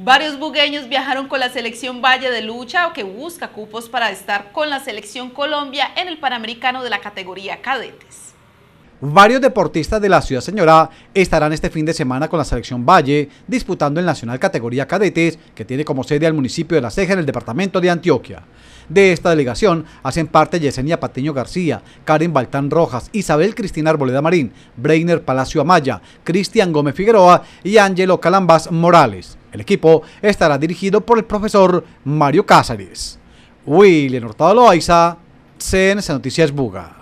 Varios bugueños viajaron con la selección Valle de Lucha o que busca cupos para estar con la selección Colombia en el Panamericano de la categoría cadetes. Varios deportistas de la ciudad señora estarán este fin de semana con la selección Valle disputando el Nacional categoría cadetes que tiene como sede al municipio de La Ceja en el departamento de Antioquia. De esta delegación hacen parte Yesenia Patiño García, Karen Baltán Rojas, Isabel Cristina Arboleda Marín, Breiner Palacio Amaya, Cristian Gómez Figueroa y Ángelo Calambas Morales. El equipo estará dirigido por el profesor Mario Cáceres. William Hurtado Loaiza, CNC Noticias Buga.